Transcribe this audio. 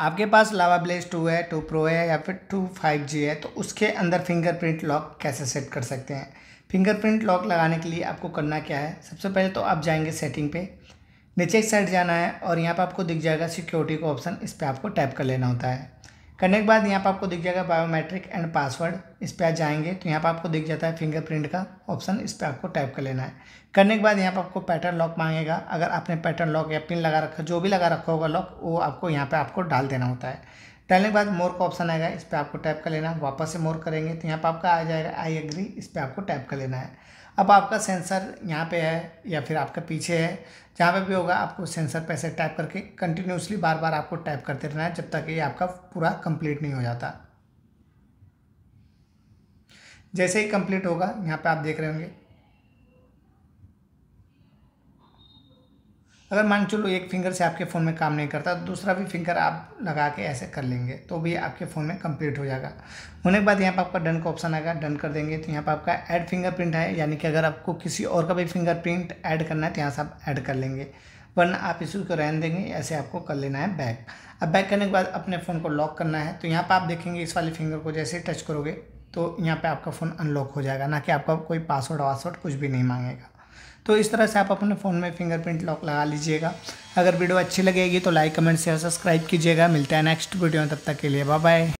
आपके पास Lava Blaze two है टू प्रो है या फिर टू फाइव जी है तो उसके अंदर फिंगरप्रिंट लॉक कैसे सेट कर सकते हैं फिंगरप्रिंट लॉक लगाने के लिए आपको करना क्या है सबसे पहले तो आप जाएंगे सेटिंग पे नीचे एक साइड जाना है और यहाँ पर आपको दिख जाएगा सिक्योरिटी का ऑप्शन इस पर आपको टैप कर लेना होता है करने के बाद यहाँ पर आपको दिख जाएगा बायोमेट्रिक एंड पासवर्ड इस पर आप जाएंगे तो यहाँ पर आपको दिख जाता है फिंगरप्रिंट का ऑप्शन इस पर आपको टाइप कर लेना है करने के बाद यहाँ पर आपको पैटर्न लॉक मांगेगा अगर आपने पैटर्न लॉक या पिन लगा रखा जो भी लगा रखा होगा लॉक वो आपको यहाँ पर आपको डाल देना होता है डालने के बाद मोर का ऑप्शन आएगा इस पर आपको टैप कर लेना है वापस से मोर करेंगे तो यहाँ पर आपका आ जाएगा आई एग्री इस पर आपको टैप कर लेना है अब आपका सेंसर यहाँ पे है या फिर आपका पीछे है जहाँ पे भी होगा आपको सेंसर पे ऐसे टैप करके कंटिन्यूसली बार बार आपको टैप करते रहना है जब तक ये आपका पूरा कंप्लीट नहीं हो जाता जैसे ही कंप्लीट होगा यहाँ पे आप देख रहे होंगे अगर मान चलो एक फिंगर से आपके फ़ोन में काम नहीं करता तो दूसरा भी फिंगर आप लगा के ऐसे कर लेंगे तो भी आपके फ़ोन में कंप्लीट हो जाएगा होने के बाद यहाँ पर आपका डन का ऑप्शन आएगा डन कर देंगे तो यहाँ पर आपका ऐड फिंगरप्रिंट है यानी कि अगर आपको किसी और का भी फिंगरप्रिंट ऐड करना है तो यहाँ से आप ऐड कर लेंगे वरना आप इस को रहने देंगे ऐसे आपको कर लेना है बैक अब बैक करने के बाद अपने फ़ोन को लॉक करना है तो यहाँ पर आप देखेंगे इस वाले फिंगर को जैसे टच करोगे तो यहाँ पर आपका फ़ोन अनलॉक हो जाएगा ना कि आपका कोई पासवर्ड वासवर्ड कुछ भी नहीं मांगेगा तो इस तरह से आप अपने फ़ोन में फिंगरप्रिंट लॉक लगा लीजिएगा अगर वीडियो अच्छी लगेगी तो लाइक कमेंट शेयर सब्सक्राइब कीजिएगा मिलता है नेक्स्ट वीडियो में तब तक के लिए बाय बाय